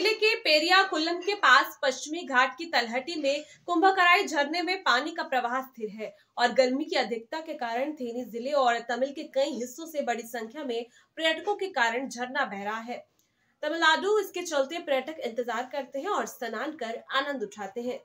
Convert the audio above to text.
जिले के पेरिया कुल्लम के पास पश्चिमी घाट की तलहटी में कुंभकराई झरने में पानी का प्रवाह स्थिर है और गर्मी की अधिकता के कारण थेनी जिले और तमिल के कई हिस्सों से बड़ी संख्या में पर्यटकों के कारण झरना बह रहा है तमिलनाडु इसके चलते पर्यटक इंतजार करते हैं और स्नान कर आनंद उठाते हैं